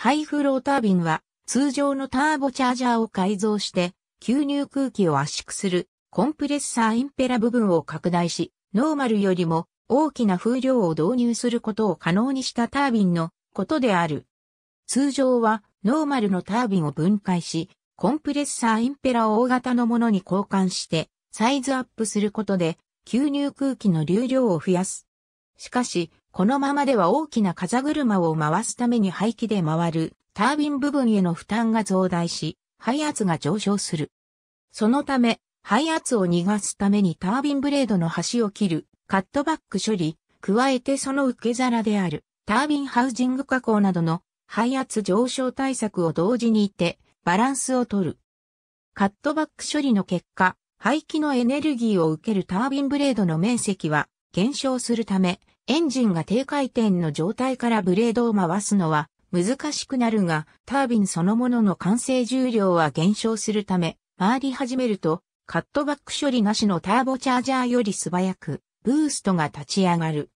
ハイフロータービンは通常のターボチャージャーを改造して吸入空気を圧縮するコンプレッサーインペラ部分を拡大しノーマルよりも大きな風量を導入することを可能にしたタービンのことである。通常はノーマルのタービンを分解しコンプレッサーインペラを大型のものに交換してサイズアップすることで吸入空気の流量を増やす。しかし、このままでは大きな風車を回すために排気で回るタービン部分への負担が増大し、排圧が上昇する。そのため、排圧を逃がすためにタービンブレードの端を切る、カットバック処理、加えてその受け皿である、タービンハウジング加工などの排圧上昇対策を同時にいて、バランスをとる。カットバック処理の結果、排気のエネルギーを受けるタービンブレードの面積は減少するため、エンジンが低回転の状態からブレードを回すのは難しくなるが、タービンそのものの完成重量は減少するため、回り始めると、カットバック処理なしのターボチャージャーより素早く、ブーストが立ち上がる。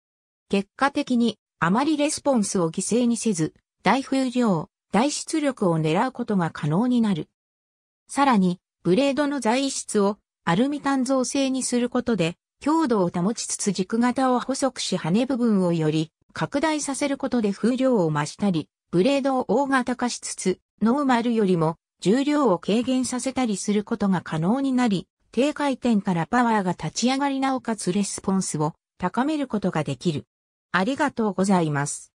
結果的に、あまりレスポンスを犠牲にせず、大風量、大出力を狙うことが可能になる。さらに、ブレードの材質をアルミ炭造成にすることで、強度を保ちつつ軸型を細くし羽部分をより拡大させることで風量を増したり、ブレードを大型化しつつ、ノーマルよりも重量を軽減させたりすることが可能になり、低回転からパワーが立ち上がりなおかつレスポンスを高めることができる。ありがとうございます。